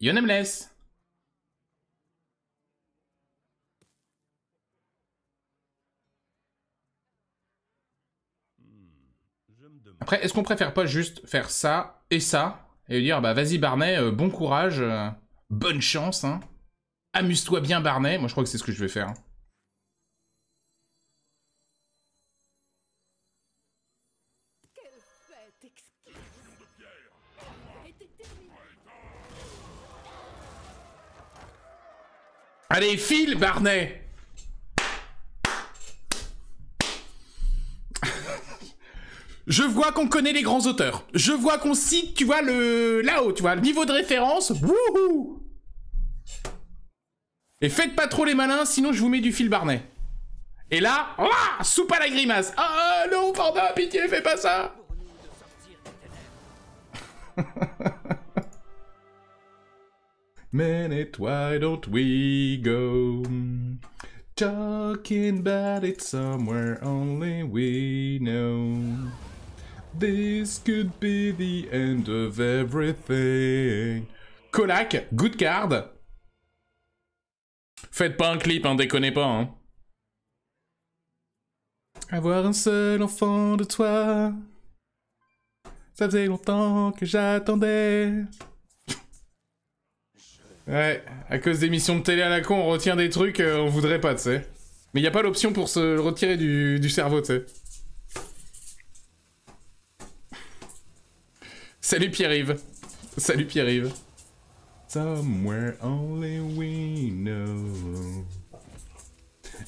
Yonemless Après, est-ce qu'on préfère pas juste faire ça et ça Et lui dire, ah bah vas-y Barnet, euh, bon courage, euh, bonne chance, hein Amuse-toi bien, Barnet. Moi, je crois que c'est ce que je vais faire. Allez, file, Barnet Je vois qu'on connaît les grands auteurs. Je vois qu'on cite, tu vois, le là-haut, tu vois, le niveau de référence. Wouhou et faites pas trop les malins, sinon je vous mets du fil Barnet. Et là, ah, soupe à la grimace. Ah, ah non, pardon, pitié, fais pas ça. Minute, why don't we go? Talking about it somewhere only we know. This could be the end of everything. Colac, good card. Faites pas un clip, hein, déconnez pas, hein. Avoir un seul enfant de toi, ça faisait longtemps que j'attendais. Ouais, à cause des missions de télé à la con, on retient des trucs, euh, on voudrait pas, tu sais. Mais il a pas l'option pour se retirer du, du cerveau, tu sais. Salut Pierre-Yves. Salut Pierre-Yves. Somewhere only we know.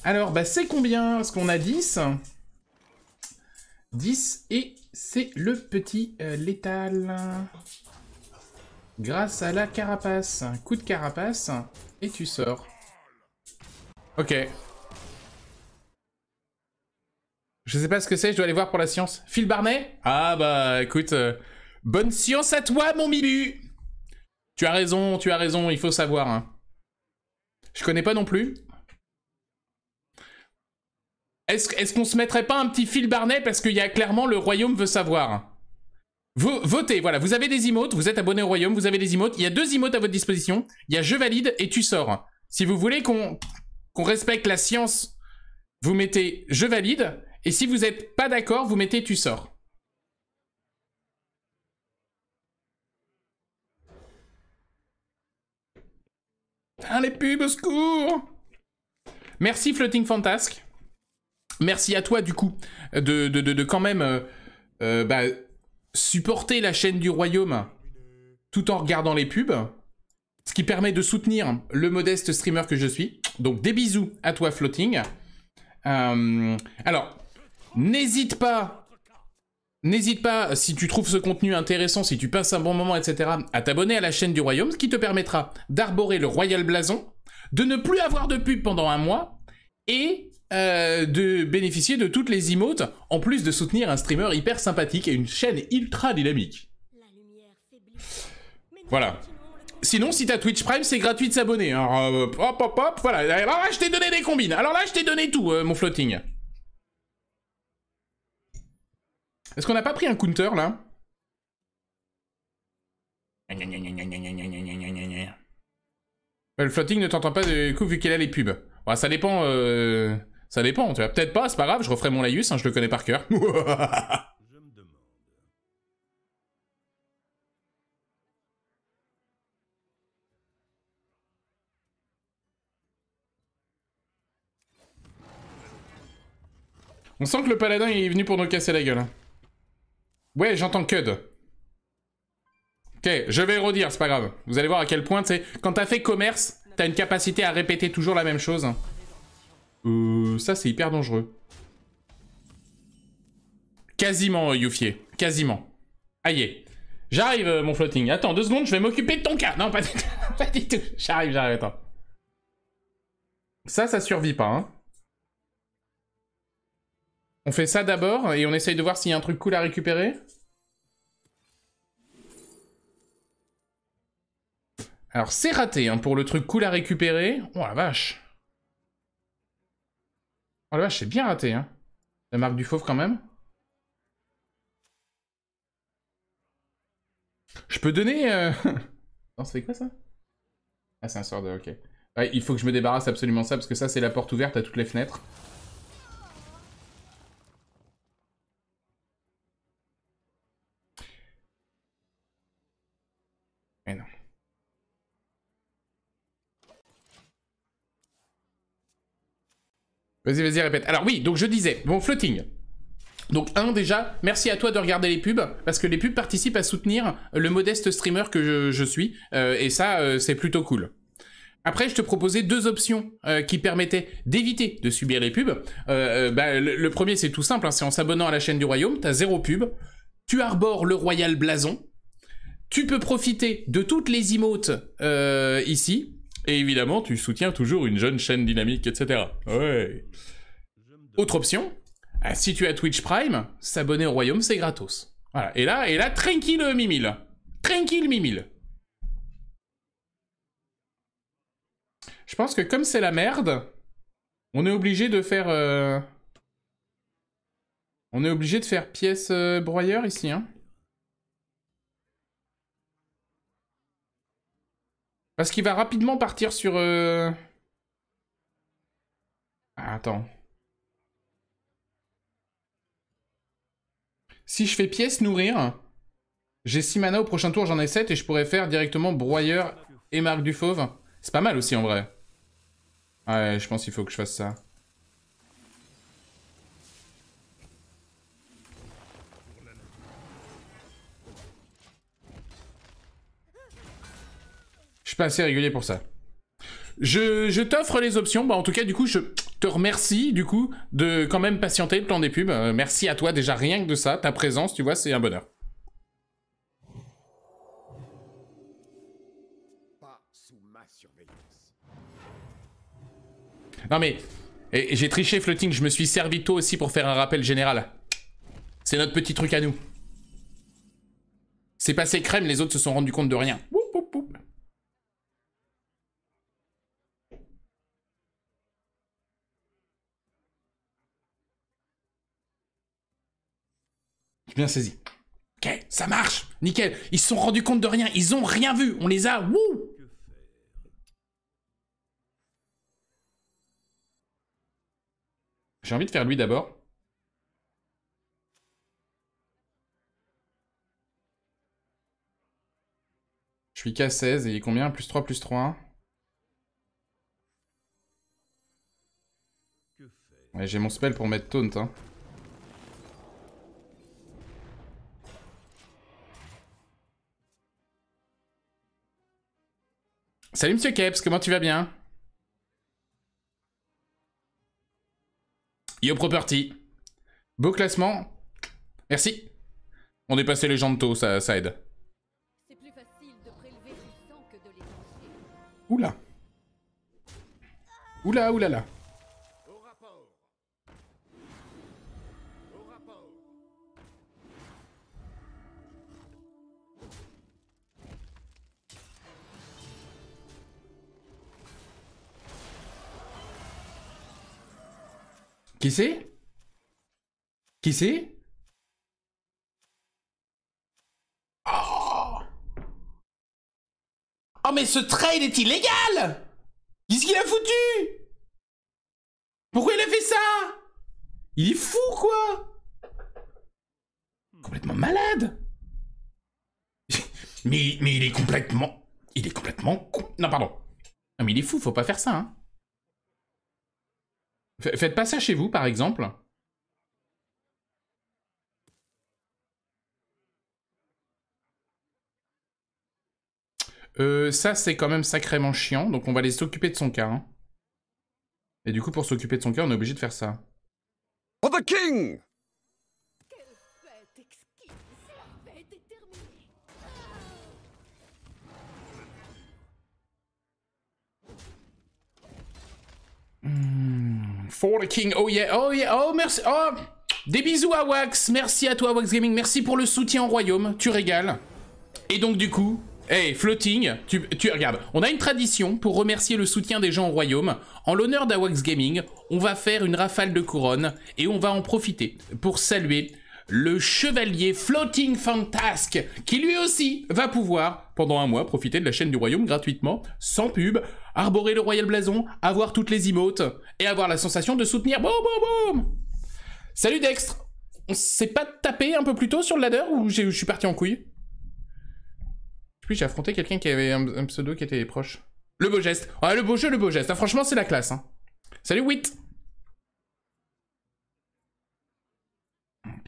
Alors, bah, c'est combien Parce qu'on a 10. 10 et c'est le petit euh, létal. Grâce à la carapace. Un coup de carapace et tu sors. Ok. Je sais pas ce que c'est, je dois aller voir pour la science. Phil Barnet Ah bah écoute, euh, bonne science à toi mon Mibu tu as raison, tu as raison, il faut savoir. Hein. Je connais pas non plus. Est-ce est qu'on se mettrait pas un petit fil Barnet parce qu'il y a clairement le royaume veut savoir Votez, voilà, vous avez des emotes, vous êtes abonné au royaume, vous avez des emotes, il y a deux emotes à votre disposition, il y a je valide et tu sors. Si vous voulez qu'on respecte la science, vous mettez je valide, et si vous n'êtes pas d'accord, vous mettez tu sors. les pubs, au secours Merci Floating Fantasque. Merci à toi, du coup, de, de, de, quand même euh, euh, bah, supporter la chaîne du royaume tout en regardant les pubs. Ce qui permet de soutenir le modeste streamer que je suis. Donc des bisous à toi, Floating. Euh, alors, n'hésite pas N'hésite pas, si tu trouves ce contenu intéressant, si tu passes un bon moment, etc., à t'abonner à la chaîne du Royaume, ce qui te permettra d'arborer le Royal Blason, de ne plus avoir de pub pendant un mois, et euh, de bénéficier de toutes les emotes, en plus de soutenir un streamer hyper sympathique et une chaîne ultra dynamique. Voilà. Sinon, si t'as Twitch Prime, c'est gratuit de s'abonner. Alors, euh, hop, hop, hop, voilà. Alors là, je t'ai donné des combines. Alors là, je t'ai donné tout, euh, mon floating. Est-ce qu'on n'a pas pris un counter là euh, Le floating ne t'entend pas du coup vu qu'elle a les pubs. Bon, ça dépend. Euh, ça dépend. Tu vois, peut-être pas, c'est pas grave, je referai mon laïus, hein, je le connais par cœur. On sent que le paladin est venu pour nous casser la gueule. Hein. Ouais, j'entends Cud. Ok, je vais redire, c'est pas grave. Vous allez voir à quel point, tu quand t'as fait commerce, t'as une capacité à répéter toujours la même chose. Euh, ça, c'est hyper dangereux. Quasiment, euh, Youfier. Quasiment. Aïe. J'arrive, euh, mon floating. Attends, deux secondes, je vais m'occuper de ton cas. Non, pas du tout. pas du tout. J'arrive, j'arrive, attends. Ça, ça survit pas, hein. On fait ça d'abord et on essaye de voir s'il y a un truc cool à récupérer. Alors c'est raté hein, pour le truc cool à récupérer. Oh la vache. Oh la vache, c'est bien raté. Hein. La marque du fauve quand même. Je peux donner... Euh, non, c'est quoi ça Ah c'est un sort de... Ok. il faut que je me débarrasse absolument ça parce que ça c'est la porte ouverte à toutes les fenêtres. Vas-y, répète. Alors oui, donc je disais, bon, floating. Donc un déjà, merci à toi de regarder les pubs, parce que les pubs participent à soutenir le modeste streamer que je, suis, euh, et ça euh, c'est plutôt cool. Après, je te proposais deux options euh, qui permettaient d'éviter de subir les pubs. Bah, le, premier c'est tout simple, hein, c'est en s'abonnant à la chaîne du royaume, t'as zéro pub, tu arbores le royal blason, tu peux profiter de toutes les emotes ici, et évidemment, tu soutiens toujours une jeune chaîne dynamique, etc. Ouais. Autre option, euh, si tu as Twitch Prime, s'abonner au Royaume, c'est gratos. Voilà. Et là, et là, tranquille euh, Mimile. Tranquille Mimile. Je pense que comme c'est la merde, on est obligé de faire... Euh, on est obligé de faire pièce broyeur ici, hein. Parce qu'il va rapidement partir sur... Euh, ah, attends. Si je fais pièce nourrir, j'ai 6 mana au prochain tour, j'en ai 7 et je pourrais faire directement broyeur et marque du fauve. C'est pas mal aussi en vrai. Ouais, je pense qu'il faut que je fasse ça. suis pas assez régulier pour ça. Je, t'offre les options. Bah, en tout cas, du coup, je te remercie, du coup, de quand même patienter le plan des pubs. Euh, merci à toi, déjà, rien que de ça. Ta présence, tu vois, c'est un bonheur. Non, mais et j'ai triché, Floating. Je me suis servi tôt aussi pour faire un rappel général. C'est notre petit truc à nous. C'est passé crème, les autres se sont rendus compte de rien. Wouh bien saisi. Ok, ça marche. Nickel. Ils se sont rendus compte de rien. Ils ont rien vu. On les a. Wouh J'ai envie de faire lui d'abord. Je suis K16 et il est combien Plus 3, plus 3. Hein. Ouais, j'ai mon spell pour mettre taunt. Hein. Salut Monsieur Keps, comment tu vas bien Yo Property. Beau classement. Merci. On est passé les gens de tôt, ça, aide. Oula. Oula, oula là. Qui c'est Qui c'est oh. oh mais ce trade est illégal Qu'est-ce qu'il a foutu Pourquoi il a fait ça Il est fou quoi Complètement malade mais, mais il est complètement... Il est complètement... Non pardon. Non mais il est fou, faut pas faire ça hein. Faites pas ça chez vous, par exemple. Euh, ça, c'est quand même sacrément chiant, donc on va aller s'occuper de son cas. Hein. Et du coup, pour s'occuper de son cas, on est obligé de faire ça. Oh, the king hmm. For the King, oh yeah, oh yeah, oh merci, oh Des bisous à Wax, merci à toi Wax Gaming, merci pour le soutien au royaume, tu régales. Et donc du coup, hey, floating, tu, tu regardes, on a une tradition pour remercier le soutien des gens au royaume. En l'honneur d'Awax Gaming, on va faire une rafale de couronne et on va en profiter pour saluer le chevalier Floating Fantasque, qui lui aussi va pouvoir, pendant un mois, profiter de la chaîne du royaume gratuitement, sans pub, arborer le royal blason, avoir toutes les emotes, et avoir la sensation de soutenir boum boum boum Salut Dextre On s'est pas tapé un peu plus tôt sur le ladder, ou je suis parti en couille Puis j'ai affronté quelqu'un qui avait un, pseudo qui était proche. Le beau geste. Ouais, ah, le beau jeu, le beau geste. Ah, franchement, c'est la classe. Hein. Salut Wit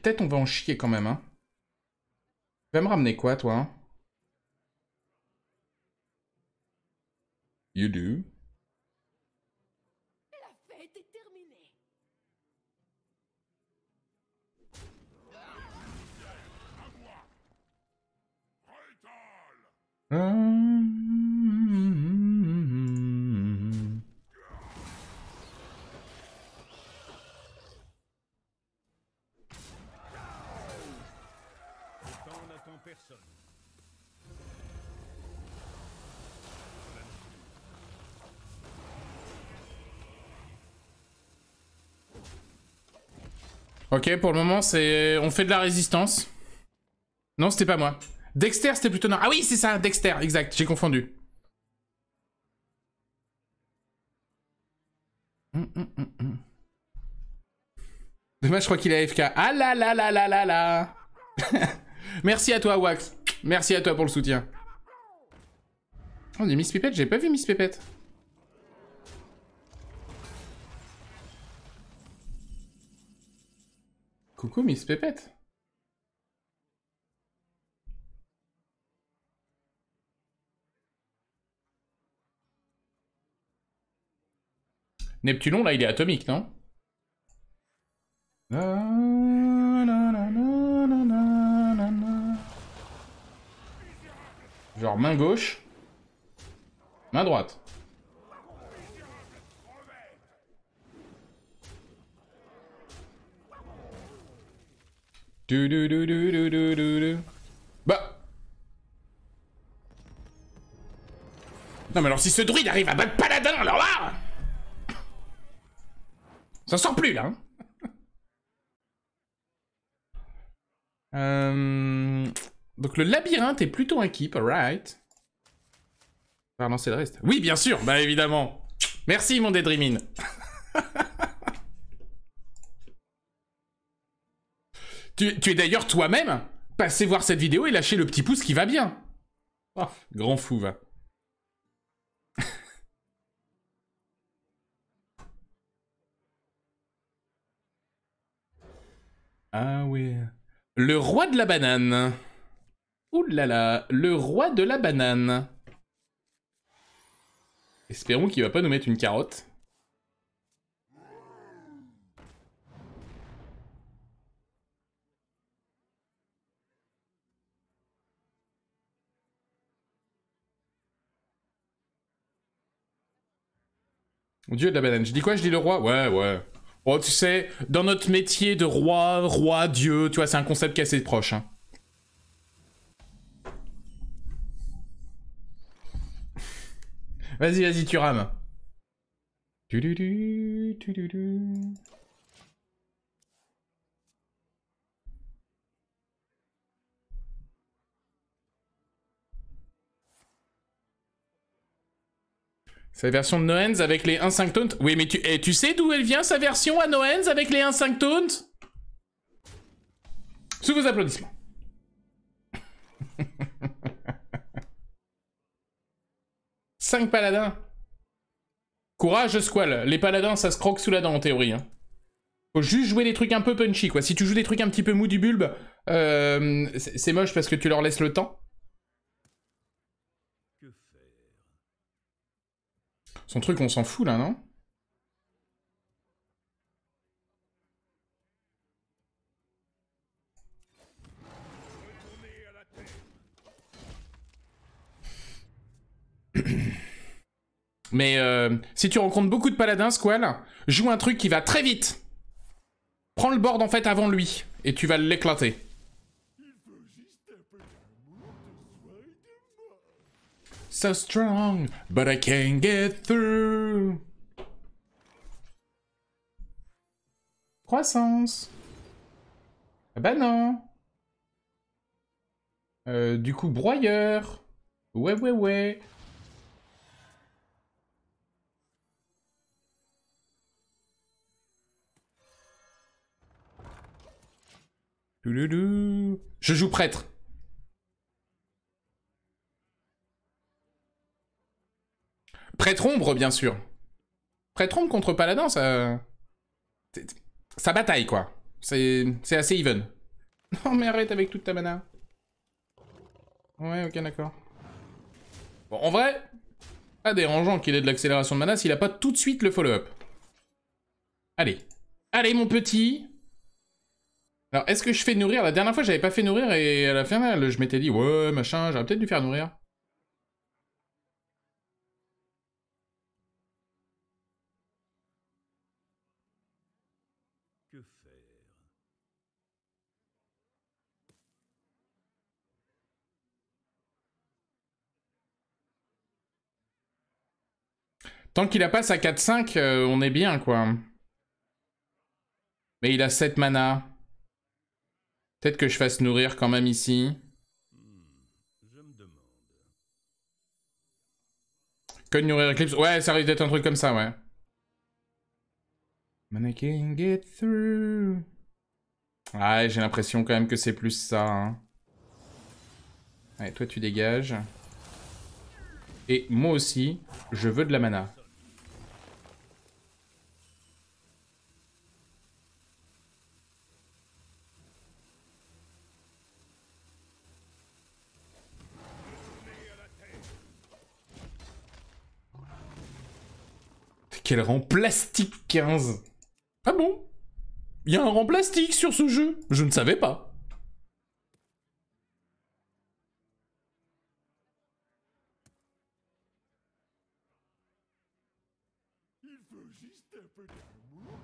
peut-être on va en chier quand même. Hein. Tu vas me ramener quoi, toi hein? You do. La fête est terminée. Euh... Ok, pour le moment, c'est... On fait de la résistance. Non, c'était pas moi. Dexter, c'était plutôt... Non. Ah oui, c'est ça, Dexter, exact, j'ai confondu. Hum, hum, hum, Demain, je crois qu'il a AFK. Ah là là là là là là Merci à toi, Wax. Merci à toi pour le soutien. On oh, Miss Pipette, j'ai pas vu Miss Pipette. Coucou Miss Pépette Neptulon, là, il est atomique, non Genre main gauche, main droite. Bah. Non mais alors si ce druide arrive à battre Paladin, alors là Ça sort plus là hein. euh, Donc le labyrinthe est plutôt un keep, alright. On va relancer le reste. Oui bien sûr, bah évidemment Merci mon Deadrimine. Tu, es d'ailleurs toi-même passé voir cette vidéo et lâcher le petit pouce qui va bien. Oh, grand fou, va. ah oui. Le roi de la banane. Ouh là là, le roi de la banane. Espérons qu'il va pas nous mettre une carotte. Dieu de la banane. Je dis quoi Je dis le roi Ouais, ouais. Oh, tu sais, dans notre métier de roi, roi, dieu, tu vois, c'est un concept qui est assez proche. Hein. Vas-y, vas-y, tu rames. Sa version de Noens avec les 1-5 taunt Oui, mais eh, tu, sais d'où elle vient, sa version à Noens avec les 1-5 taunt Sous vos applaudissements. 5 paladins. Courage, Squall. Les paladins, ça se croque sous la dent, en théorie. Hein. Faut juste jouer des trucs un peu punchy, quoi. Si tu joues des trucs un petit peu mou du bulbe, euh, c'est moche parce que tu leur laisses le temps. Son truc, on s'en fout là, non Mais euh, si tu rencontres beaucoup de paladins, Squall, joue un truc qui va très vite. Prends le board en fait avant lui, et tu vas l'éclater. so strong, but I can't get through. Croissance. Ah bah non. Euh, du coup, broyeur. Ouais, ouais, ouais. Je joue prêtre. Prêtre ombre, bien sûr. Prêtre ombre contre paladin, ça... Ça bataille, quoi. C'est assez even. Non, mais arrête avec toute ta mana. Ouais, ok, d'accord. Bon, en vrai, pas dérangeant qu'il ait de l'accélération de mana s'il a pas tout de suite le follow-up. Allez. Allez, mon petit Alors, est-ce que je fais nourrir La dernière fois, j'avais pas fait nourrir et à la fin, je m'étais dit, ouais, machin, j'aurais peut-être dû faire nourrir. Tant qu'il a pas sa 4-5, euh, on est bien, quoi. Mais il a 7 mana. Peut-être que je fasse nourrir quand même ici. Que nourrir Eclipse Ouais, ça risque d'être un truc comme ça, ouais. Mannequin get through. Ouais, ah, j'ai l'impression quand même que c'est plus ça. Hein. Allez, toi tu dégages. Et moi aussi, je veux de la mana. Quel rang plastique 15. Ah bon Il y a un rang plastique sur ce jeu Je ne savais pas. Il veut juste un peu d'amour.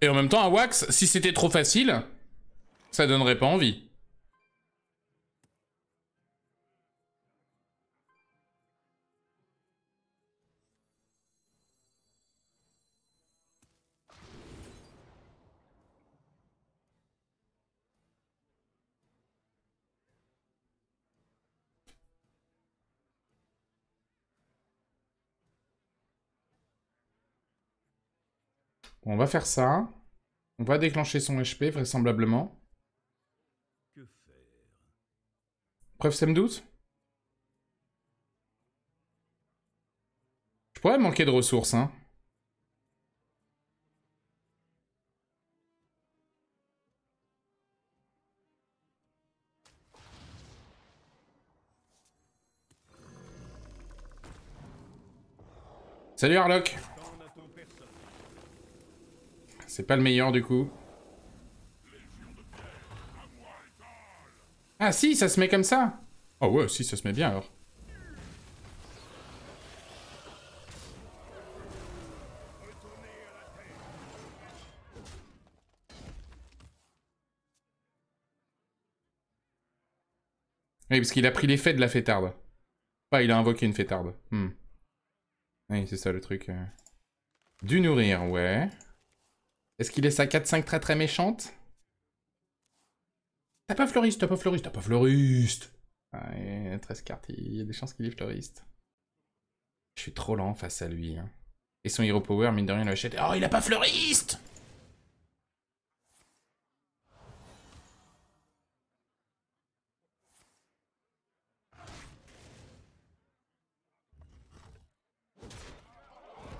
Et en même temps, un wax, si c'était trop facile, ça donnerait pas envie. On va faire ça. On va déclencher son HP, vraisemblablement. Preuve, faire Preuve doute Je pourrais manquer de ressources, hein. Salut Harlock c'est pas le meilleur du coup. Ah si, ça se met comme ça Oh ouais, si, ça se met bien alors. Oui, parce qu'il a pris l'effet de la fêtarde. Pas, enfin, il a invoqué une fêtarde. Hmm. Oui, c'est ça le truc. Euh. Du nourrir, ouais. Est-ce qu'il est sa 4-5 très très méchante T'as pas fleuriste, t'as pas fleuriste, t'as pas fleuriste ouais, 13 cartes, il y a des chances qu'il ait fleuriste. Je suis trop lent face à lui. Hein. Et son hero power, mine de rien, l'achète. Oh, il a pas fleuriste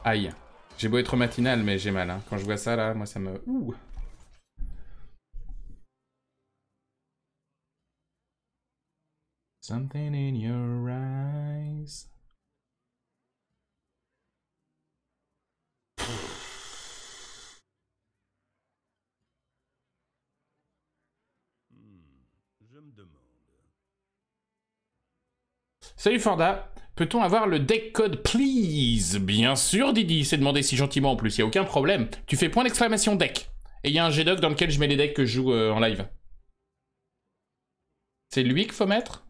Aïe. J'ai beau être matinal, mais j'ai mal. Hein. Quand je vois ça, là, moi, ça me... Ouh Something in your eyes. Hmm, Salut Fanda Peut-on avoir le deck code, please Bien sûr, Didi, c'est demandé si gentiment en plus, il a aucun problème. Tu fais point d'exclamation deck. Et il y a un G-Doc dans lequel je mets les decks que je joue euh, en live. C'est lui qu'il faut mettre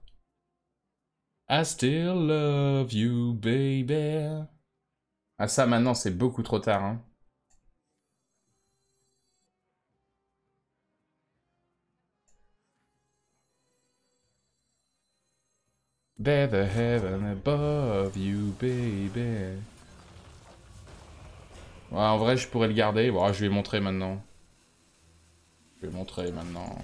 I still love you, baby. Ah ça, maintenant, c'est beaucoup trop tard. Hein. They're the heaven above you, baby. en vrai, je pourrais le garder. Voilà, je vais montrer maintenant. Je vais montrer maintenant.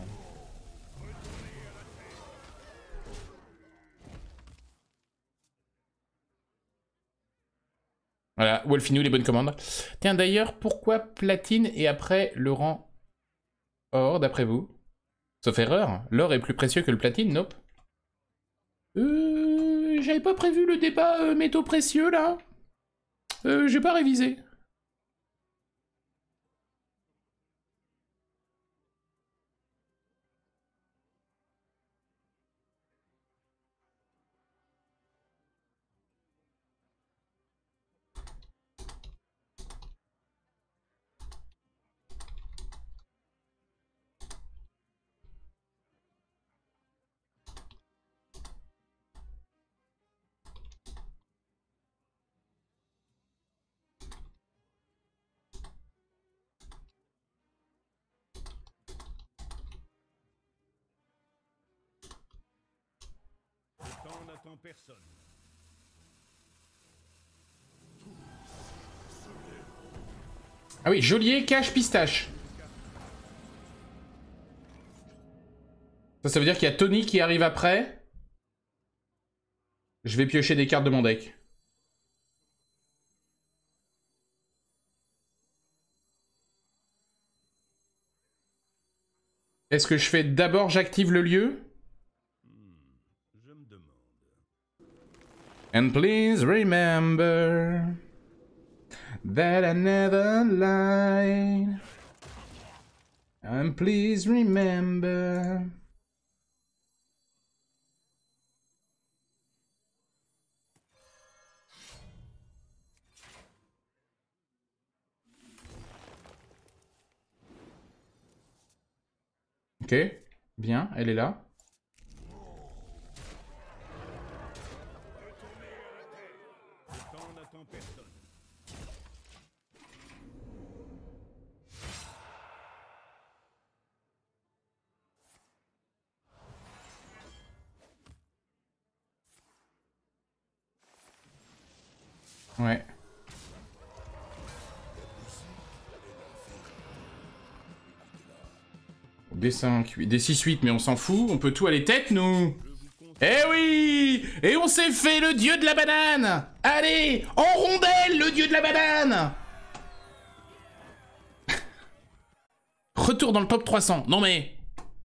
Voilà, Wolfinou, les bonnes commandes. Tiens, d'ailleurs, pourquoi platine et après le rang or, d'après vous Sauf erreur, l'or est plus précieux que le platine, nope. Euh, J'avais pas prévu le débat euh, métaux précieux là. Euh, J'ai pas révisé. Ah oui, geôlier, cache, pistache. Ça, ça veut dire qu'il y a Tony qui arrive après. Je vais piocher des cartes de mon deck. Est-ce que je fais d'abord j'active le lieu And please remember that I never lied. And please remember Ok, bien, elle est là. d 5, des 6, 8, mais on s'en fout, on peut tout aller tête, nous Eh oui Et on s'est fait le dieu de la banane Allez En rondelle, le dieu de la banane Retour dans le top 300. Non mais...